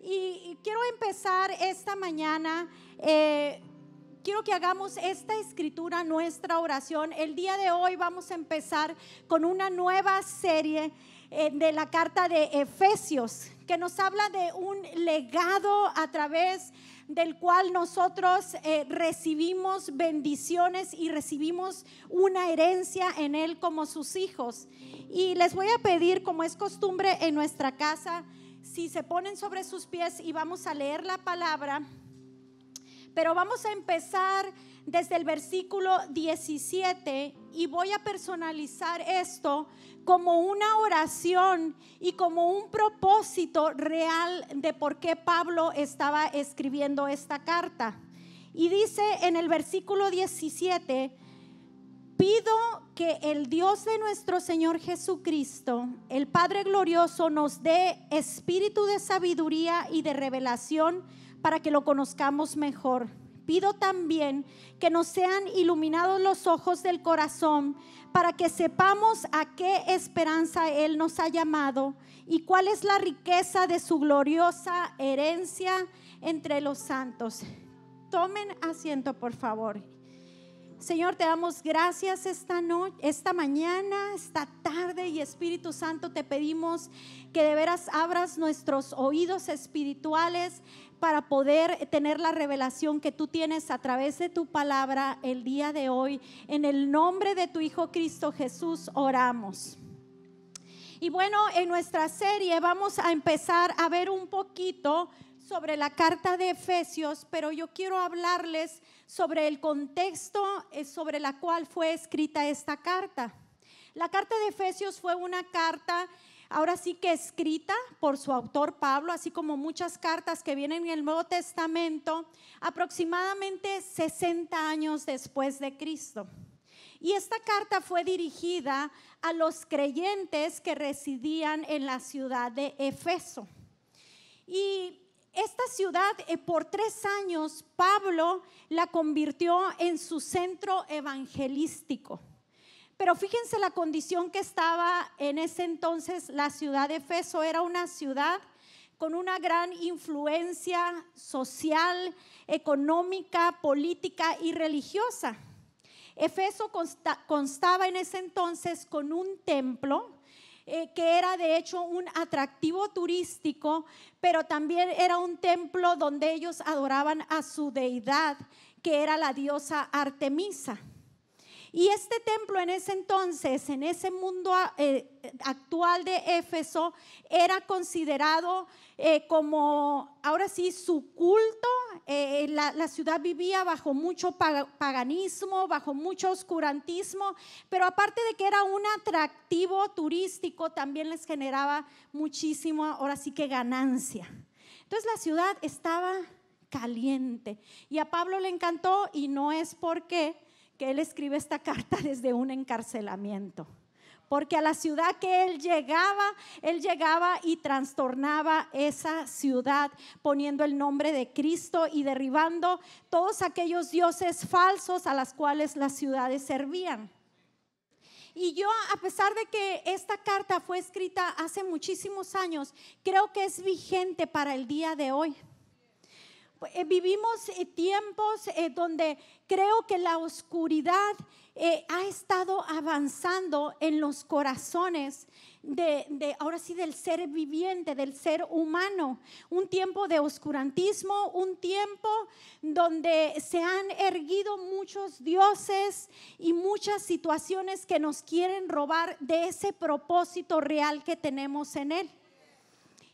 Y, quiero empezar esta mañana. Eh, quiero que hagamos esta escritura nuestra oración. El día de hoy vamos a empezar con una nueva serie eh, de la carta de Efesios, que nos habla de un legado a través del cual nosotros eh, recibimos bendiciones y recibimos una herencia en él como sus hijos. Y les voy a pedir, como es costumbre en nuestra casa, si se ponen sobre sus pies y vamos a leer la palabra, pero vamos a empezar desde el versículo 17 y voy a personalizar esto como una oración y como un propósito real de por qué Pablo estaba escribiendo esta carta. Y dice en el versículo 17, pido que el Dios de nuestro Señor Jesucristo, el Padre glorioso, nos dé espíritu de sabiduría y de revelación para que lo conozcamos mejor. Pido también que nos sean iluminados los ojos del corazón para que sepamos a qué esperanza Él nos ha llamado y cuál es la riqueza de su gloriosa herencia entre los santos. Tomen asiento, por favor. Señor, te damos gracias esta noche, esta mañana, esta tarde y Espíritu Santo, te pedimos que de veras abras nuestros oídos espirituales para poder tener la revelación que tú tienes a través de tu palabra el día de hoy. En el nombre de tu Hijo Cristo Jesús oramos. Y bueno, en nuestra serie vamos a empezar a ver un poquito sobre la carta de Efesios, pero yo quiero hablarles sobre el contexto eh, sobre la cual fue escrita esta carta. La carta de Efesios fue una carta ahora sí que escrita por su autor Pablo, así como muchas cartas que vienen en el Nuevo Testamento, aproximadamente 60 años después de Cristo. Y esta carta fue dirigida a los creyentes que residían en la ciudad de Efeso. Y esta ciudad eh, por tres años Pablo la convirtió en su centro evangelístico. Pero fíjense la condición que estaba en ese entonces la ciudad de Efeso. Era una ciudad con una gran influencia social, económica, política y religiosa. Efeso constaba en ese entonces con un templo, eh, que era de hecho un atractivo turístico, pero también era un templo donde ellos adoraban a su deidad, que era la diosa Artemisa. Y este templo en ese entonces, en ese mundo eh, actual de Éfeso, era considerado eh, como, ahora sí, su culto. Eh, la, ciudad vivía bajo mucho paganismo, bajo mucho oscurantismo, pero aparte de que era un atractivo turístico, también les generaba muchísimo, ahora sí que ganancia. Entonces la ciudad estaba caliente y a Pablo le encantó y no es porque que él escribe esta carta desde un encarcelamiento. Porque a la ciudad que él llegaba, él llegaba y trastornaba esa ciudad poniendo el nombre de Cristo y derribando todos aquellos dioses falsos a las cuales las ciudades servían. Y yo, a pesar de que esta carta fue escrita hace muchísimos años, creo que es vigente para el día de hoy. Eh, vivimos eh, tiempos eh, donde creo que la oscuridad ha estado avanzando en los corazones de, ahora sí, del ser viviente, del ser humano. Un tiempo de oscurantismo, un tiempo donde se han erguido muchos dioses y muchas situaciones que nos quieren robar de ese propósito real que tenemos en Él.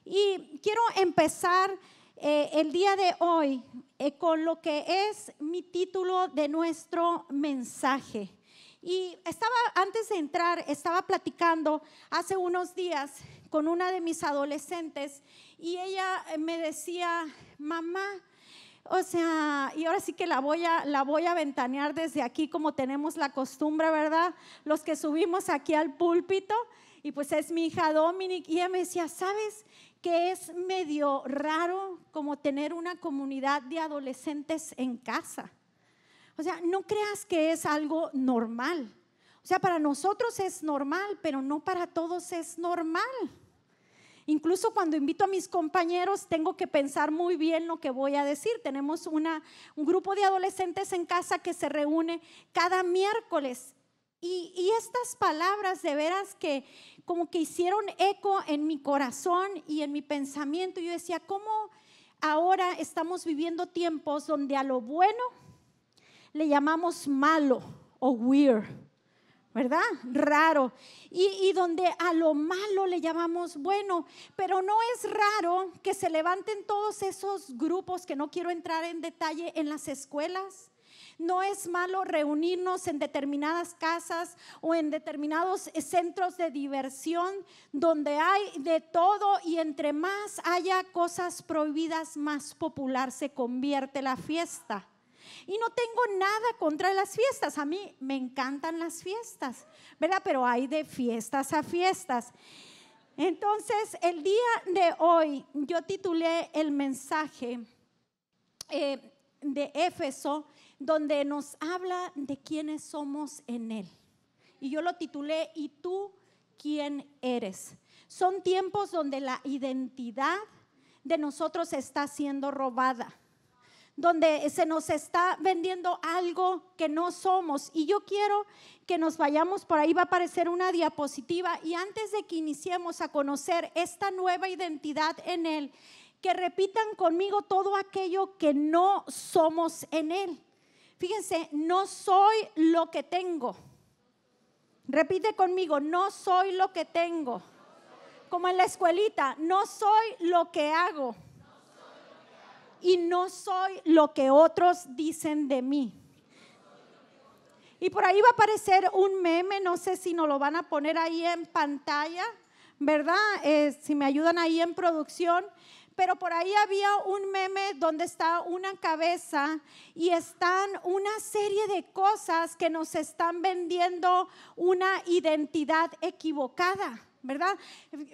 Y quiero empezar eh, el día de hoy eh, con lo que es mi título de nuestro mensaje. Y estaba, antes de entrar, estaba platicando hace unos días con una de mis adolescentes y ella eh, me decía, mamá, o sea, y ahora sí que la voy, a, la voy a ventanear desde aquí como tenemos la costumbre, ¿verdad? Los que subimos aquí al púlpito y pues es mi hija Dominic y ella me decía, ¿sabes? que es medio raro como tener una comunidad de adolescentes en casa. O sea, no creas que es algo normal. O sea, para nosotros es normal, pero no para todos es normal. Incluso cuando invito a mis compañeros, tengo que pensar muy bien lo que voy a decir. Tenemos una, un grupo de adolescentes en casa que se reúne cada miércoles y, estas palabras de veras que como que hicieron eco en mi corazón y en mi pensamiento. Yo decía, ¿cómo ahora estamos viviendo tiempos donde a lo bueno le llamamos malo o weird? ¿Verdad? Raro. y donde a lo malo le llamamos bueno. Pero no es raro que se levanten todos esos grupos que no quiero entrar en detalle en las escuelas no es malo reunirnos en determinadas casas o en determinados centros de diversión donde hay de todo y entre más haya cosas prohibidas, más popular se convierte la fiesta. Y no tengo nada contra las fiestas. A mí me encantan las fiestas, ¿verdad? Pero hay de fiestas a fiestas. Entonces, el día de hoy yo titulé el mensaje eh, de Éfeso donde nos habla de quiénes somos en Él. Y yo lo titulé, ¿y tú quién eres? Son tiempos donde la identidad de nosotros está siendo robada, donde se nos está vendiendo algo que no somos. Y yo quiero que nos vayamos, por ahí va a aparecer una diapositiva, y antes de que iniciemos a conocer esta nueva identidad en Él, que repitan conmigo todo aquello que no somos en Él. Fíjense, no soy lo que tengo. Repite conmigo, no soy lo que tengo. Como en la escuelita, no soy lo que hago. Y no soy lo que otros dicen de mí. Y por ahí va a aparecer un meme, no sé si nos lo van a poner ahí en pantalla, ¿verdad? Eh, si me ayudan ahí en producción, pero por ahí había un meme donde está una cabeza y están una serie de cosas que nos están vendiendo una identidad equivocada. ¿verdad?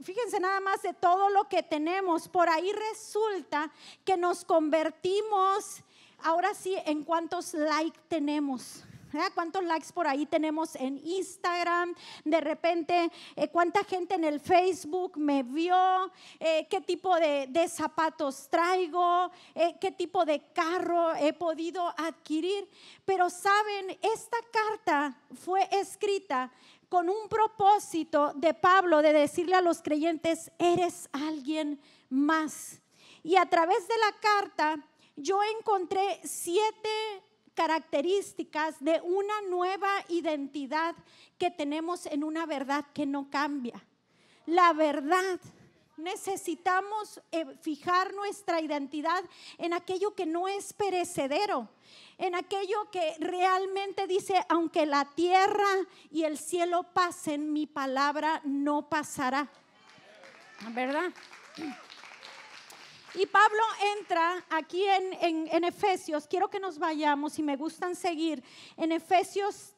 Fíjense nada más de todo lo que tenemos. Por ahí resulta que nos convertimos, ahora sí, en cuántos like tenemos. ¿Eh? ¿Cuántos likes por ahí tenemos en Instagram? De repente, eh, ¿cuánta gente en el Facebook me vio? Eh, ¿Qué tipo de, zapatos traigo? ¿Qué tipo de carro he podido adquirir? Pero saben, esta carta fue escrita con un propósito de Pablo de decirle a los creyentes, eres alguien más. Y a través de la carta yo encontré siete características de una nueva identidad que tenemos en una verdad que no cambia. La verdad. Necesitamos eh, fijar nuestra identidad en aquello que no es perecedero, en aquello que realmente dice, aunque la tierra y el cielo pasen, mi palabra no pasará. ¿Verdad? Y Pablo entra aquí en, en, Efesios, quiero que nos vayamos y me gustan seguir, en Efesios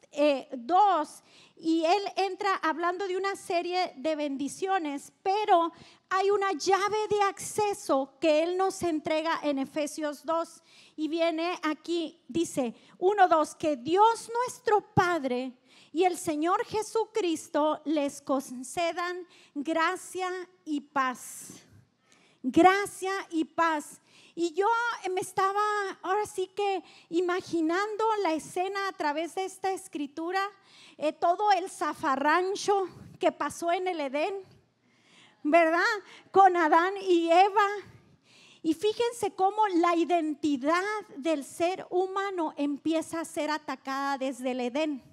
2, eh, y él entra hablando de una serie de bendiciones, pero hay una llave de acceso que él nos entrega en Efesios 2, y viene aquí, dice 1, 2, que Dios nuestro Padre y el Señor Jesucristo les concedan gracia y paz gracia y paz. Y yo eh, me estaba ahora sí que imaginando la escena a través de esta escritura, eh, todo el zafarrancho que pasó en el Edén, ¿verdad? Con Adán y Eva. Y fíjense cómo la identidad del ser humano empieza a ser atacada desde el Edén.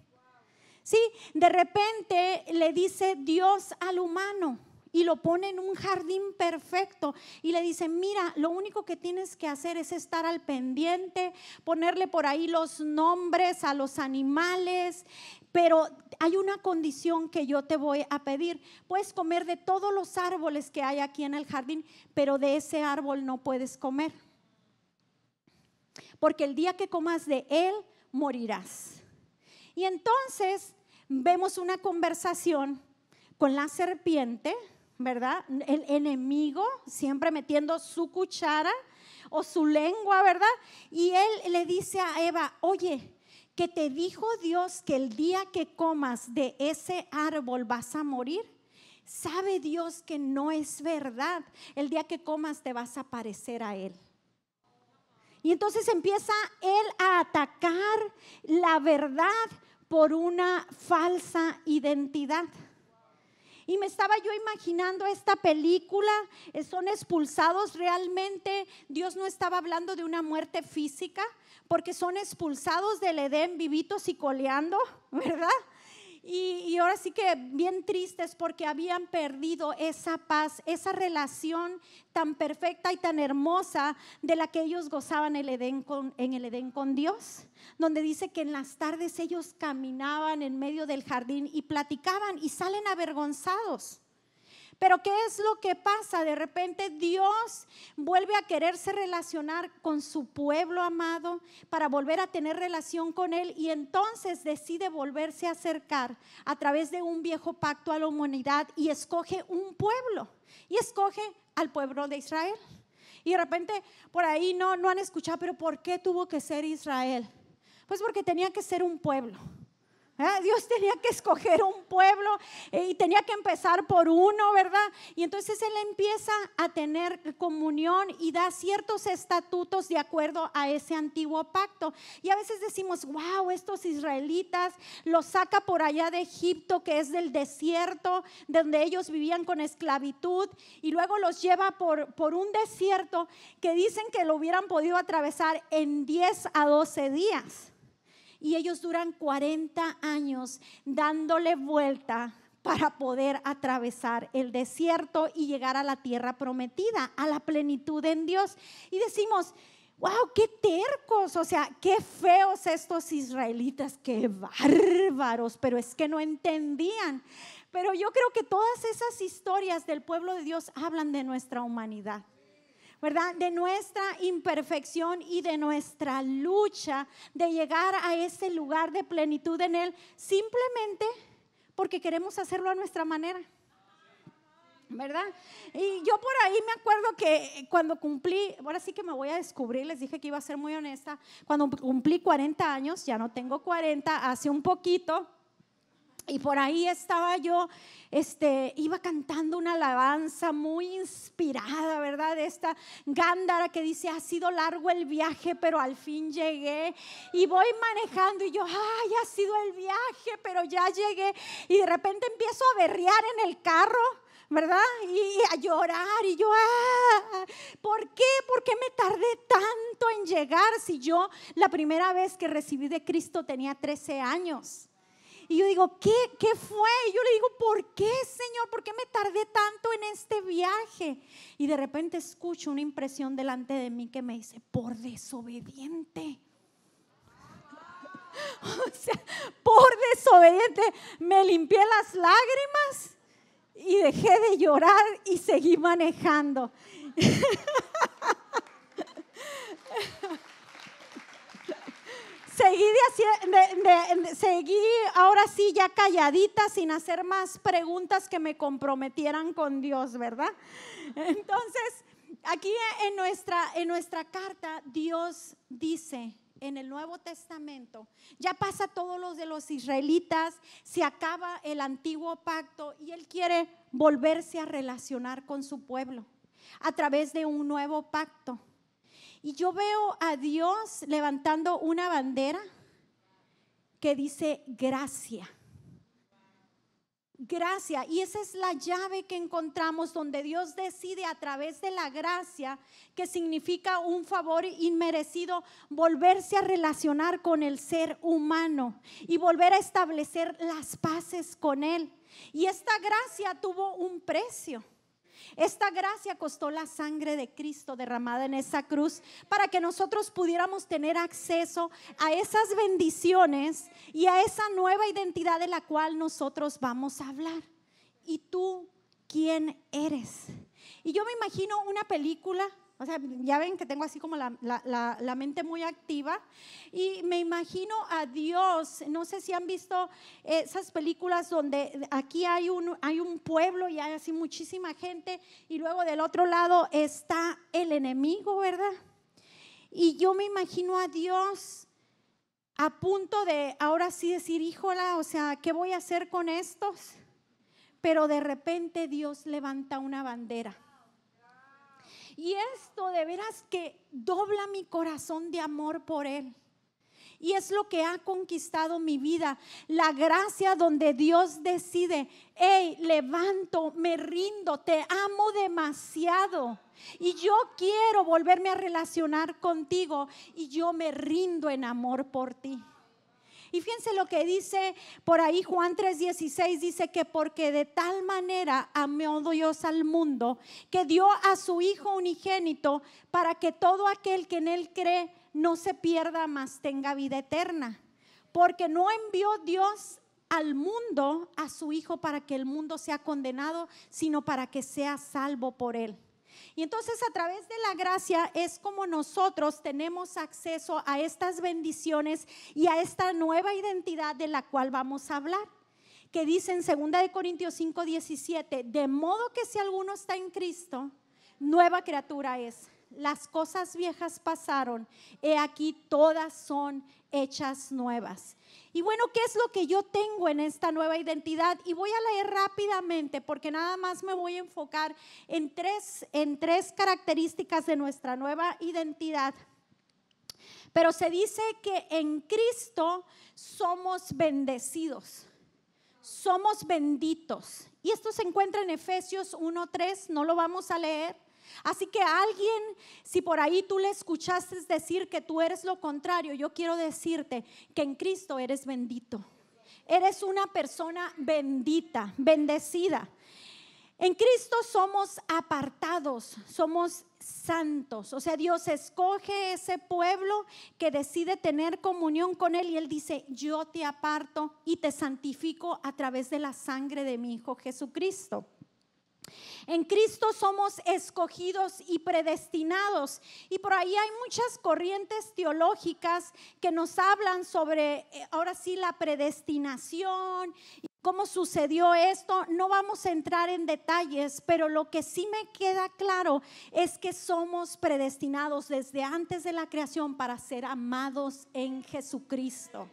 Sí, de repente le dice Dios al humano, y lo pone en un jardín perfecto y le dice, mira, lo único que tienes que hacer es estar al pendiente, ponerle por ahí los nombres a los animales, pero hay una condición que yo te voy a pedir. Puedes comer de todos los árboles que hay aquí en el jardín, pero de ese árbol no puedes comer. Porque el día que comas de él, morirás. Y entonces vemos una conversación con la serpiente ¿verdad? El enemigo siempre metiendo su cuchara o su lengua, ¿verdad? Y él le dice a Eva, oye, que te dijo Dios que el día que comas de ese árbol vas a morir. Sabe Dios que no es verdad. El día que comas te vas a parecer a Él. Y entonces empieza Él a atacar la verdad por una falsa identidad. Y me estaba yo imaginando esta película, eh, son expulsados realmente, Dios no estaba hablando de una muerte física, porque son expulsados del Edén vivitos y coleando, ¿verdad? Y, ahora sí que bien tristes porque habían perdido esa paz, esa relación tan perfecta y tan hermosa de la que ellos gozaban en el Edén con Dios, donde dice que en las tardes ellos caminaban en medio del jardín y platicaban y salen avergonzados. Pero ¿qué es lo que pasa? De repente Dios vuelve a quererse relacionar con su pueblo amado para volver a tener relación con Él y entonces decide volverse a acercar a través de un viejo pacto a la humanidad y escoge un pueblo y escoge al pueblo de Israel. Y de repente por ahí no, no han escuchado, pero ¿por qué tuvo que ser Israel? Pues porque tenía que ser un pueblo ¿Eh? Dios tenía que escoger un pueblo eh, y tenía que empezar por uno, ¿verdad? Y entonces Él empieza a tener comunión y da ciertos estatutos de acuerdo a ese antiguo pacto. Y a veces decimos, wow, estos israelitas los saca por allá de Egipto, que es del desierto, donde ellos vivían con esclavitud, y luego los lleva por, por un desierto que dicen que lo hubieran podido atravesar en 10 a 12 días. Y ellos duran 40 años dándole vuelta para poder atravesar el desierto y llegar a la tierra prometida, a la plenitud en Dios. Y decimos, wow, qué tercos, o sea, qué feos estos israelitas, qué bárbaros, pero es que no entendían. Pero yo creo que todas esas historias del pueblo de Dios hablan de nuestra humanidad. ¿verdad? De nuestra imperfección y de nuestra lucha de llegar a ese lugar de plenitud en Él, simplemente porque queremos hacerlo a nuestra manera. ¿Verdad? Y yo por ahí me acuerdo que cuando cumplí, ahora sí que me voy a descubrir, les dije que iba a ser muy honesta, cuando cumplí 40 años, ya no tengo 40, hace un poquito, y por ahí estaba yo, este, iba cantando una alabanza muy inspirada, ¿verdad? De esta gándara que dice, ha sido largo el viaje, pero al fin llegué. Y voy manejando y yo, ay, ha sido el viaje, pero ya llegué. Y de repente empiezo a berrear en el carro. ¿verdad? Y a llorar y yo, ah, ¿por qué? ¿Por qué me tardé tanto en llegar si yo la primera vez que recibí de Cristo tenía 13 años? Y yo digo, ¿qué, qué fue? Y yo le digo, ¿por qué, Señor? ¿Por qué me tardé tanto en este viaje? Y de repente escucho una impresión delante de mí que me dice, por desobediente. O sea, por desobediente me limpié las lágrimas y dejé de llorar y seguí manejando. seguí, ahora sí ya calladita sin hacer más preguntas que me comprometieran con Dios, ¿verdad? Entonces, aquí en nuestra, en nuestra carta, Dios dice en el Nuevo Testamento, ya pasa todos los de los israelitas, se acaba el antiguo pacto y Él quiere volverse a relacionar con su pueblo a través de un nuevo pacto. Y yo veo a Dios levantando una bandera que dice gracia. Gracia. Y esa es la llave que encontramos donde Dios decide a través de la gracia, que significa un favor inmerecido, volverse a relacionar con el ser humano y volver a establecer las paces con él. Y esta gracia tuvo un precio. Esta gracia costó la sangre de Cristo derramada en esa cruz para que nosotros pudiéramos tener acceso a esas bendiciones y a esa nueva identidad de la cual nosotros vamos a hablar. ¿Y tú quién eres? Y yo me imagino una película o sea, ya ven que tengo así como la, mente muy activa. Y me imagino a Dios, no sé si han visto esas películas donde aquí hay un, hay un pueblo y hay así muchísima gente y luego del otro lado está el enemigo, ¿verdad? Y yo me imagino a Dios a punto de ahora sí decir, híjola, o sea, ¿qué voy a hacer con estos? Pero de repente Dios levanta una bandera y esto de veras que dobla mi corazón de amor por Él. Y es lo que ha conquistado mi vida. La gracia donde Dios decide, hey, levanto, me rindo, te amo demasiado. Y yo quiero volverme a relacionar contigo y yo me rindo en amor por ti. Y fíjense lo que dice por ahí Juan 3:16, dice que porque de tal manera amó Dios al mundo, que dio a su Hijo unigénito para que todo aquel que en él cree no se pierda, más tenga vida eterna. Porque no envió Dios al mundo a su Hijo para que el mundo sea condenado, sino para que sea salvo por él. Y entonces a través de la gracia es como nosotros tenemos acceso a estas bendiciones y a esta nueva identidad de la cual vamos a hablar que dice en 2 Corintios 5, 17, de modo que si alguno está en Cristo, nueva criatura es las cosas viejas pasaron, he aquí todas son hechas nuevas. Y bueno, ¿qué es lo que yo tengo en esta nueva identidad? Y voy a leer rápidamente porque nada más me voy a enfocar en tres, en tres características de nuestra nueva identidad. Pero se dice que en Cristo somos bendecidos, somos benditos. Y esto se encuentra en Efesios 1.3, no lo vamos a leer Así que alguien, si por ahí tú le escuchaste decir que tú eres lo contrario, yo quiero decirte que en Cristo eres bendito. Eres una persona bendita, bendecida. En Cristo somos apartados, somos santos. O sea, Dios escoge ese pueblo que decide tener comunión con Él y Él dice, yo te aparto y te santifico a través de la sangre de mi Hijo Jesucristo. En Cristo somos escogidos y predestinados. Y por ahí hay muchas corrientes teológicas que nos hablan sobre, eh, ahora sí, la predestinación cómo sucedió esto, no vamos a entrar en detalles, pero lo que sí me queda claro es que somos predestinados desde antes de la creación para ser amados en Jesucristo,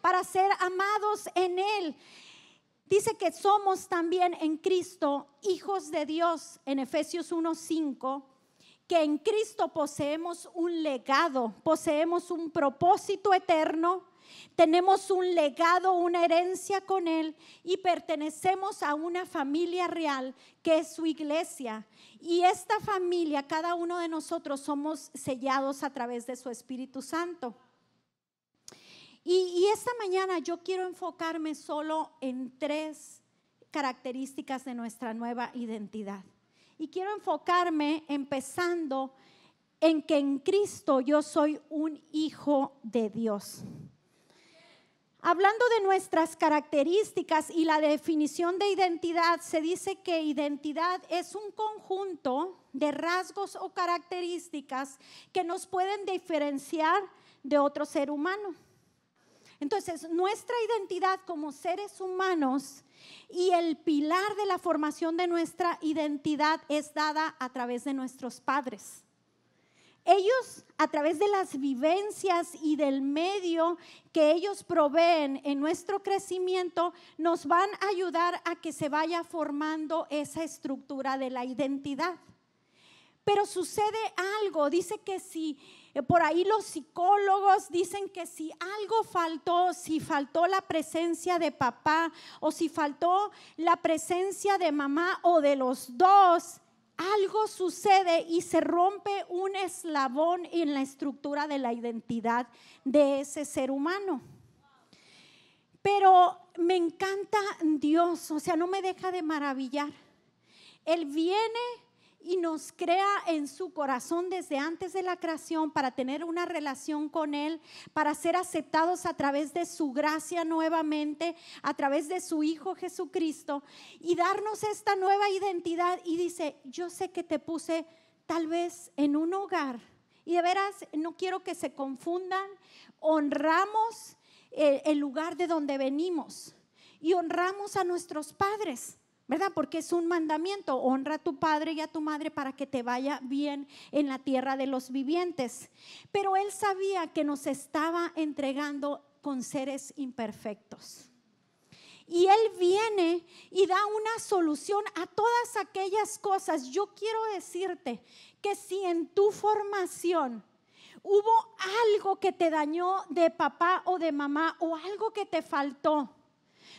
para ser amados en Él. Dice que somos también en Cristo hijos de Dios en Efesios 1.5, que en Cristo poseemos un legado, poseemos un propósito eterno, tenemos un legado, una herencia con Él y pertenecemos a una familia real que es su iglesia. Y esta familia, cada uno de nosotros somos sellados a través de su Espíritu Santo. Y, esta mañana yo quiero enfocarme solo en tres características de nuestra nueva identidad. Y quiero enfocarme empezando en que en Cristo yo soy un hijo de Dios. Hablando de nuestras características y la definición de identidad, se dice que identidad es un conjunto de rasgos o características que nos pueden diferenciar de otro ser humano. Entonces, nuestra identidad como seres humanos y el pilar de la formación de nuestra identidad es dada a través de nuestros padres. Ellos, a través de las vivencias y del medio que ellos proveen en nuestro crecimiento, nos van a ayudar a que se vaya formando esa estructura de la identidad. Pero sucede algo, dice que si eh, por ahí los psicólogos dicen que si algo faltó, si faltó la presencia de papá o si faltó la presencia de mamá o de los dos, algo sucede y se rompe un eslabón en la estructura de la identidad de ese ser humano. Pero me encanta Dios, o sea, no me deja de maravillar. Él viene y nos crea en su corazón desde antes de la creación para tener una relación con Él, para ser aceptados a través de su gracia nuevamente, a través de su Hijo Jesucristo y darnos esta nueva identidad. Y dice, yo sé que te puse tal vez en un hogar. Y de veras, no quiero que se confundan, honramos eh, el lugar de donde venimos y honramos a nuestros padres. ¿verdad? Porque es un mandamiento, honra a tu padre y a tu madre para que te vaya bien en la tierra de los vivientes. Pero él sabía que nos estaba entregando con seres imperfectos. Y Él viene y da una solución a todas aquellas cosas. Yo quiero decirte que si en tu formación hubo algo que te dañó de papá o de mamá o algo que te faltó,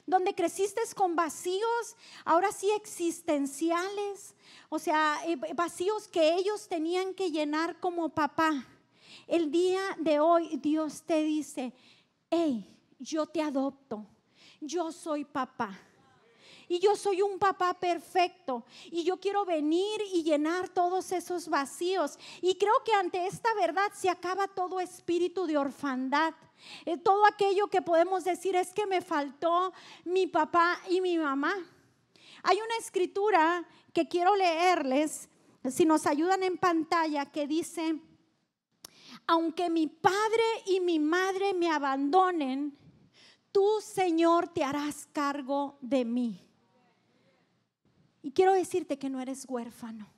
donde creciste con vacíos, ahora sí existenciales, o sea, eh, vacíos que ellos tenían que llenar como papá. El día de hoy Dios te dice, hey, yo te adopto, yo soy papá y yo soy un papá perfecto y yo quiero venir y llenar todos esos vacíos. Y creo que ante esta verdad se acaba todo espíritu de orfandad. Eh, todo aquello que podemos decir es que me faltó mi papá y mi mamá. Hay una escritura que quiero leerles, si nos ayudan en pantalla, que dice, aunque mi padre y mi madre me abandonen, tú, Señor, te harás cargo de mí. Y quiero decirte que no eres huérfano.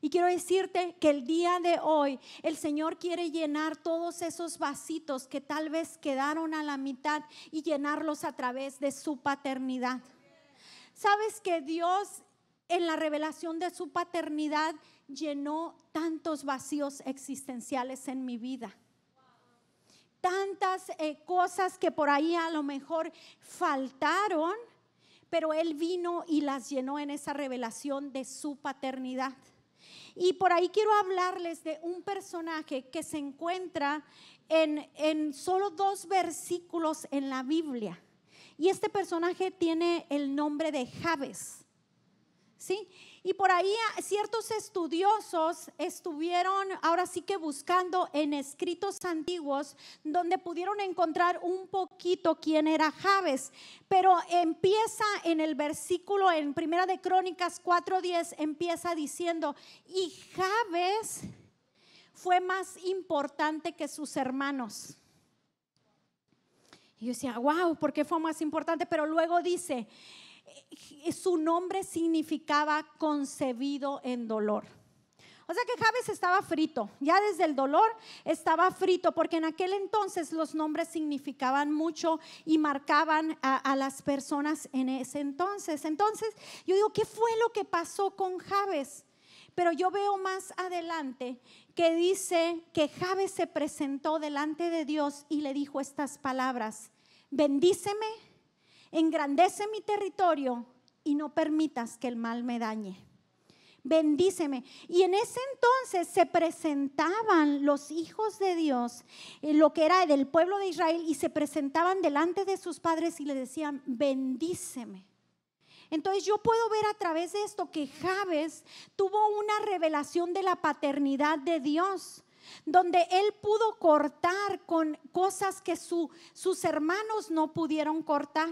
Y quiero decirte que el día de hoy el Señor quiere llenar todos esos vasitos que tal vez quedaron a la mitad y llenarlos a través de su paternidad. Sabes que Dios en la revelación de su paternidad llenó tantos vacíos existenciales en mi vida tantas eh, cosas que por ahí a lo mejor faltaron pero Él vino y las llenó en esa revelación de su paternidad. Y por ahí quiero hablarles de un personaje que se encuentra en, en solo dos versículos en la Biblia. Y este personaje tiene el nombre de Jabes. ¿sí? Y por ahí ciertos estudiosos estuvieron ahora sí que buscando en escritos antiguos donde pudieron encontrar un poquito quién era Javes pero empieza en el versículo en Primera de Crónicas 4:10 empieza diciendo, "Y Javes fue más importante que sus hermanos." Y yo decía, wow, ¿por qué fue más importante? Pero luego dice, su nombre significaba concebido en dolor. O sea que Javes estaba frito, ya desde el dolor estaba frito, porque en aquel entonces los nombres significaban mucho y marcaban a, las personas en ese entonces. Entonces yo digo, ¿qué fue lo que pasó con Javes? Pero yo veo más adelante que dice que Javes se presentó delante de Dios y le dijo estas palabras, bendíceme Engrandece mi territorio y no permitas que el mal me dañe. Bendíceme. Y en ese entonces se presentaban los hijos de Dios, lo que era del pueblo de Israel, y se presentaban delante de sus padres y le decían, bendíceme. Entonces yo puedo ver a través de esto que Javes tuvo una revelación de la paternidad de Dios donde él pudo cortar con cosas que su, sus hermanos no pudieron cortar.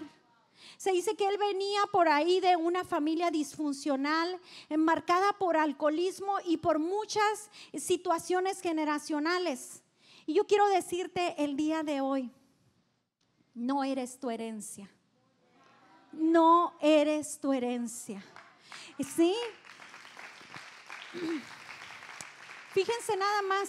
Se dice que él venía por ahí de una familia disfuncional, enmarcada por alcoholismo y por muchas situaciones generacionales. Y yo quiero decirte el día de hoy, no eres tu herencia. No eres tu herencia. ¿Sí? Fíjense nada más,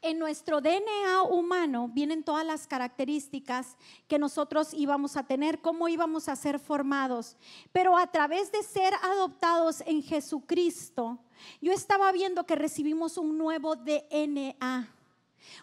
en nuestro DNA humano vienen todas las características que nosotros íbamos a tener, cómo íbamos a ser formados. Pero a través de ser adoptados en Jesucristo, yo estaba viendo que recibimos un nuevo DNA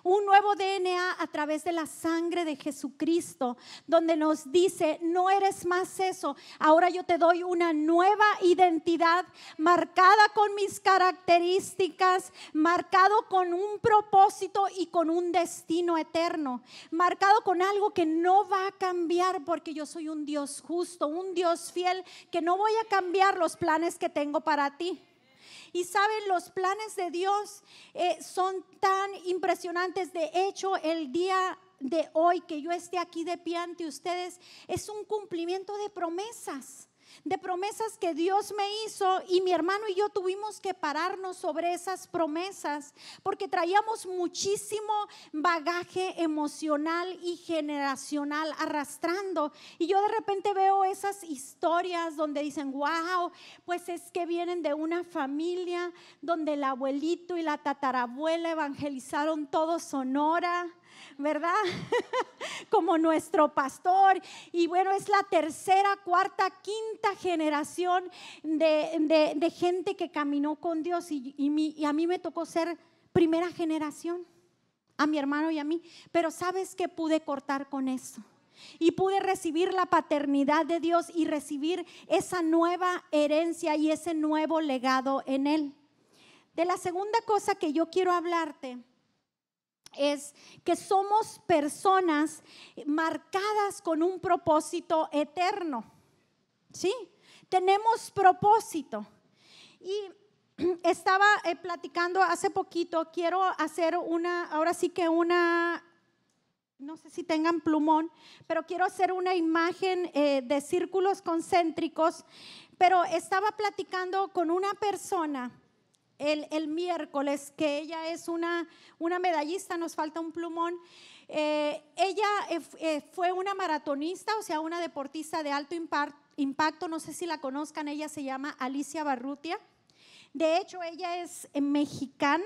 un nuevo DNA a través de la sangre de Jesucristo, donde nos dice, no eres más eso, ahora yo te doy una nueva identidad marcada con mis características, marcado con un propósito y con un destino eterno, marcado con algo que no va a cambiar porque yo soy un Dios justo, un Dios fiel, que no voy a cambiar los planes que tengo para ti. Y saben, los planes de Dios eh, son tan impresionantes. De hecho, el día de hoy que yo esté aquí de pie ante ustedes es un cumplimiento de promesas de promesas que Dios me hizo y mi hermano y yo tuvimos que pararnos sobre esas promesas porque traíamos muchísimo bagaje emocional y generacional arrastrando. Y yo de repente veo esas historias donde dicen, wow, pues es que vienen de una familia donde el abuelito y la tatarabuela evangelizaron todo Sonora ¿verdad? Como nuestro pastor. Y bueno, es la tercera, cuarta, quinta generación de, gente que caminó con Dios y, y a mí me tocó ser primera generación, a mi hermano y a mí. Pero sabes que pude cortar con eso y pude recibir la paternidad de Dios y recibir esa nueva herencia y ese nuevo legado en Él. De la segunda cosa que yo quiero hablarte es que somos personas marcadas con un propósito eterno. ¿Sí? Tenemos propósito. Y estaba eh, platicando hace poquito, quiero hacer una, ahora sí que una, no sé si tengan plumón, pero quiero hacer una imagen eh, de círculos concéntricos, pero estaba platicando con una persona el, miércoles, que ella es una, una medallista, nos falta un plumón. Eh, ella eh, eh, fue una maratonista, o sea, una deportista de alto impacto, no sé si la conozcan, ella se llama Alicia Barrutia. De hecho, ella es mexicana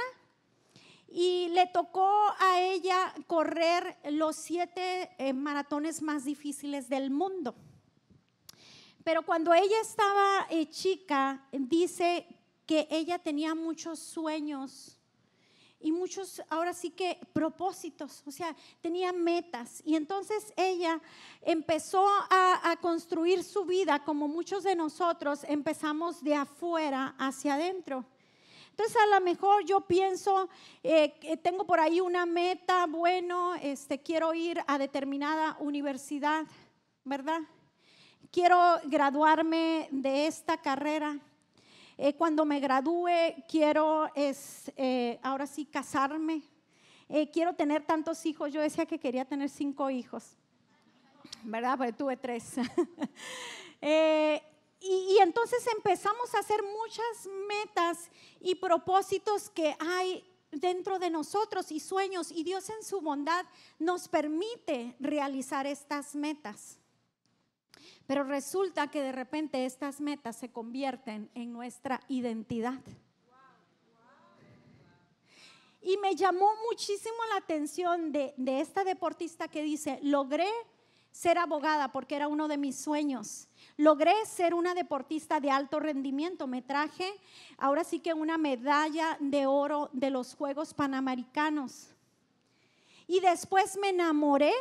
y le tocó a ella correr los siete maratones más difíciles del mundo. Pero cuando ella estaba chica, dice que ella tenía muchos sueños y muchos, ahora sí que propósitos, o sea, tenía metas. Y entonces ella empezó a, construir su vida como muchos de nosotros empezamos de afuera hacia adentro. Entonces a lo mejor yo pienso, eh, que tengo por ahí una meta, bueno, este, quiero ir a determinada universidad, ¿verdad? Quiero graduarme de esta carrera eh, cuando me gradúe quiero es, eh, ahora sí casarme, eh, quiero tener tantos hijos. Yo decía que quería tener cinco hijos, ¿verdad? Porque tuve tres. y, entonces empezamos a hacer muchas metas y propósitos que hay dentro de nosotros y sueños y Dios en su bondad nos permite realizar estas metas. Pero resulta que de repente estas metas se convierten en nuestra identidad. Y me llamó muchísimo la atención de, esta deportista que dice, logré ser abogada porque era uno de mis sueños. Logré ser una deportista de alto rendimiento. Me traje ahora sí que una medalla de oro de los Juegos Panamericanos. Y después me enamoré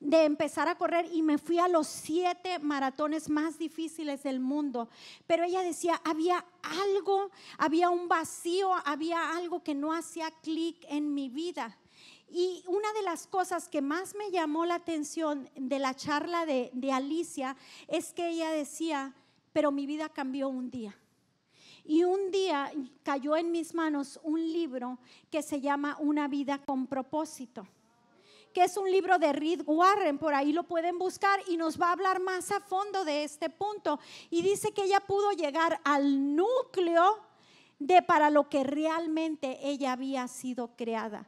de empezar a correr y me fui a los siete maratones más difíciles del mundo. Pero ella decía, había algo, había un vacío, había algo que no hacía clic en mi vida. Y una de las cosas que más me llamó la atención de la charla de, Alicia es que ella decía, pero mi vida cambió un día. Y un día cayó en mis manos un libro que se llama Una vida con propósito que es un libro de Reed Warren, por ahí lo pueden buscar y nos va a hablar más a fondo de este punto. Y dice que ella pudo llegar al núcleo de para lo que realmente ella había sido creada.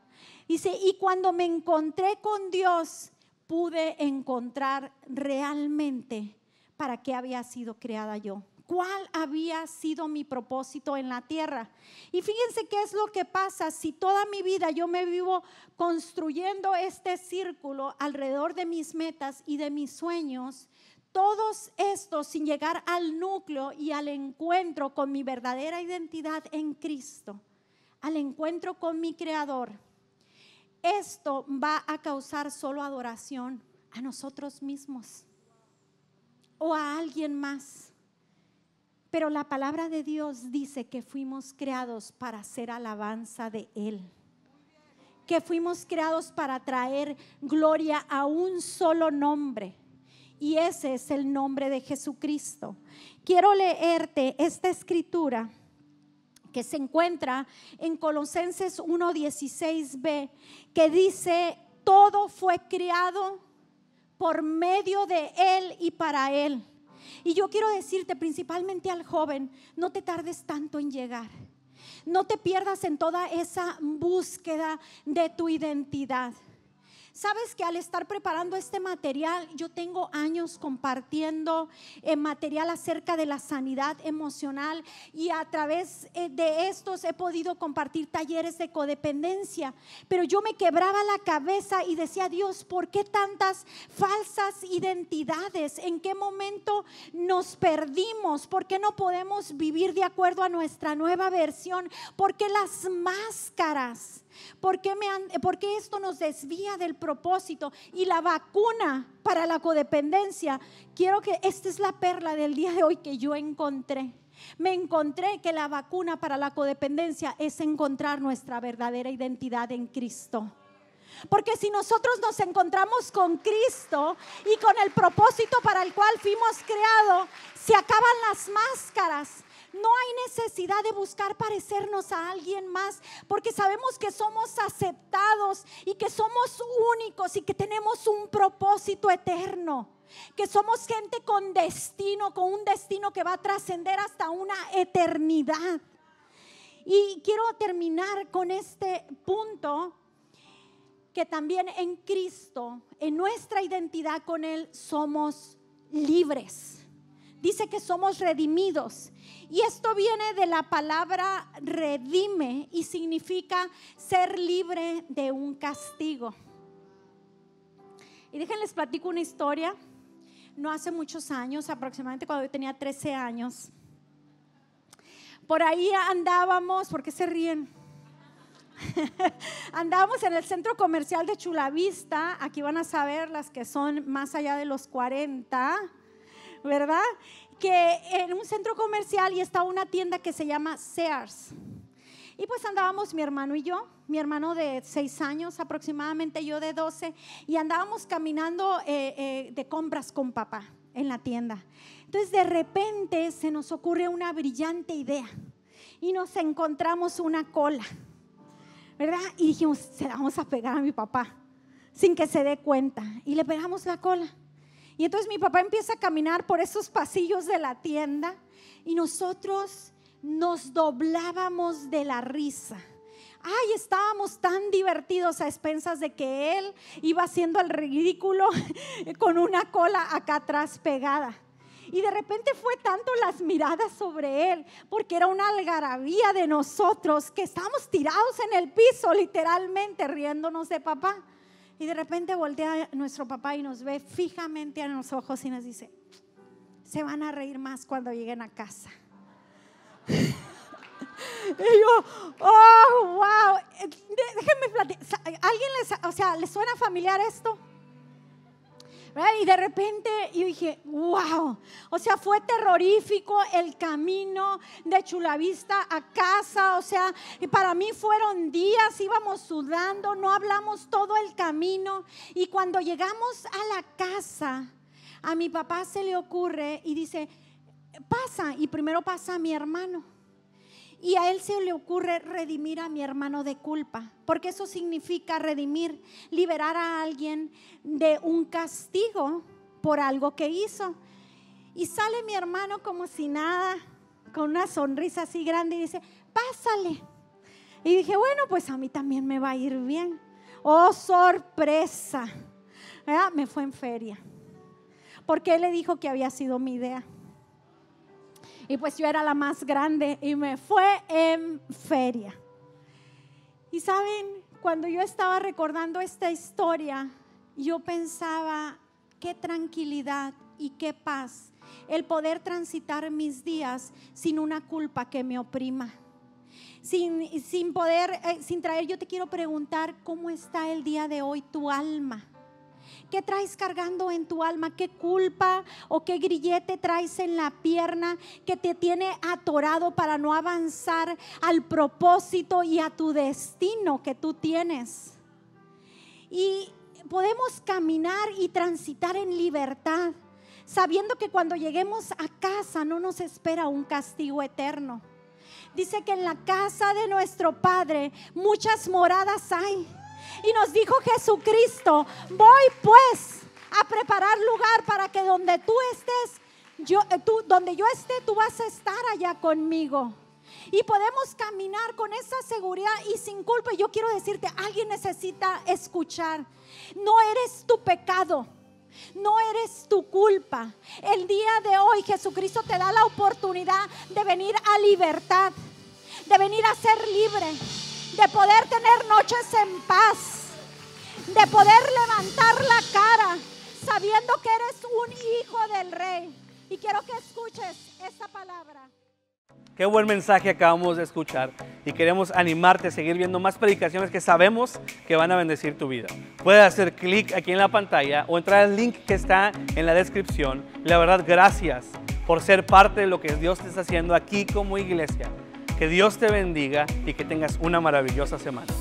Dice, y cuando me encontré con Dios, pude encontrar realmente para qué había sido creada yo cuál había sido mi propósito en la tierra. Y fíjense qué es lo que pasa si toda mi vida yo me vivo construyendo este círculo alrededor de mis metas y de mis sueños. Todos estos sin llegar al núcleo y al encuentro con mi verdadera identidad en Cristo, al encuentro con mi Creador. Esto va a causar solo adoración a nosotros mismos o a alguien más. Pero la palabra de Dios dice que fuimos creados para hacer alabanza de Él. Que fuimos creados para traer gloria a un solo nombre. Y ese es el nombre de Jesucristo. Quiero leerte esta escritura que se encuentra en Colosenses 1.16b, que dice, todo fue creado por medio de Él y para Él. Y yo quiero decirte principalmente al joven, no te tardes tanto en llegar. No te pierdas en toda esa búsqueda de tu identidad. Sabes que al estar preparando este material, yo tengo años compartiendo eh, material acerca de la sanidad emocional y a través eh, de estos he podido compartir talleres de codependencia. Pero yo me quebraba la cabeza y decía, Dios, ¿por qué tantas falsas identidades? ¿En qué momento nos perdimos? ¿Por qué no podemos vivir de acuerdo a nuestra nueva versión? ¿Por qué las máscaras? ¿Por qué, esto nos desvía del propósito? Y la vacuna para la codependencia, quiero que esta es la perla del día de hoy que yo encontré. Me encontré que la vacuna para la codependencia es encontrar nuestra verdadera identidad en Cristo. Porque si nosotros nos encontramos con Cristo y con el propósito para el cual fuimos creados, se acaban las máscaras, no hay necesidad de buscar parecernos a alguien más porque sabemos que somos aceptados y que somos únicos y que tenemos un propósito eterno. Que somos gente con destino, con un destino que va a trascender hasta una eternidad. Y quiero terminar con este punto que también en Cristo, en nuestra identidad con Él, somos libres dice que somos redimidos. Y esto viene de la palabra redime y significa ser libre de un castigo. Y déjenles platico una historia. No hace muchos años, aproximadamente cuando yo tenía 13 años, por ahí andábamos, ¿por qué se ríen? andábamos en el centro comercial de Chulavista, aquí van a saber las que son más allá de los 40, ¿verdad? Que en un centro comercial y estaba una tienda que se llama Sears. Y pues andábamos mi hermano y yo, mi hermano de seis años aproximadamente, yo de 12, y andábamos caminando eh, eh, de compras con papá en la tienda. Entonces de repente se nos ocurre una brillante idea y nos encontramos una cola, ¿verdad? Y dijimos, se la vamos a pegar a mi papá sin que se dé cuenta. Y le pegamos la cola. Y entonces mi papá empieza a caminar por esos pasillos de la tienda y nosotros nos doblábamos de la risa. Ay, estábamos tan divertidos a expensas de que él iba haciendo el ridículo con una cola acá atrás pegada. Y de repente fue tanto las miradas sobre él, porque era una algarabía de nosotros que estábamos tirados en el piso, literalmente riéndonos de papá. Y de repente voltea nuestro papá y nos ve fijamente a los ojos y nos dice, se van a reír más cuando lleguen a casa. Y yo, oh, wow, eh, déjenme platicar. ¿Alguien o sea, les suena familiar esto? Y de repente yo dije, wow, o sea, fue terrorífico el camino de Chulavista a casa, o sea, y para mí fueron días, íbamos sudando, no hablamos todo el camino y cuando llegamos a la casa, a mi papá se le ocurre y dice, pasa, y primero pasa a mi hermano y a él se le ocurre redimir a mi hermano de culpa, porque eso significa redimir, liberar a alguien de un castigo por algo que hizo. Y sale mi hermano como si nada, con una sonrisa así grande y dice, pásale. Y dije, bueno, pues a mí también me va a ir bien. Oh, sorpresa. Ah, me fue en feria, porque él le dijo que había sido mi idea. Y pues yo era la más grande y me fue en feria. Y saben, cuando yo estaba recordando esta historia, yo pensaba, qué tranquilidad y qué paz el poder transitar mis días sin una culpa que me oprima. Sin, sin poder, eh, sin traer, yo te quiero preguntar, ¿cómo está el día de hoy tu alma? ¿Qué traes cargando en tu alma? ¿Qué culpa o qué grillete traes en la pierna que te tiene atorado para no avanzar al propósito y a tu destino que tú tienes? Y podemos caminar y transitar en libertad, sabiendo que cuando lleguemos a casa no nos espera un castigo eterno. Dice que en la casa de nuestro Padre muchas moradas hay. Y nos dijo Jesucristo, voy pues a preparar lugar para que donde tú estés, yo, eh, tú, donde yo esté, tú vas a estar allá conmigo. Y podemos caminar con esa seguridad y sin culpa. Yo quiero decirte, alguien necesita escuchar. No eres tu pecado. No eres tu culpa. El día de hoy Jesucristo te da la oportunidad de venir a libertad, de venir a ser libre de poder tener noches en paz, de poder levantar la cara sabiendo que eres un hijo del rey. Y quiero que escuches esta palabra. Qué buen mensaje acabamos de escuchar y queremos animarte a seguir viendo más predicaciones que sabemos que van a bendecir tu vida. Puedes hacer clic aquí en la pantalla o entrar al link que está en la descripción. La verdad, gracias por ser parte de lo que Dios te está haciendo aquí como iglesia. Que Dios te bendiga y que tengas una maravillosa semana.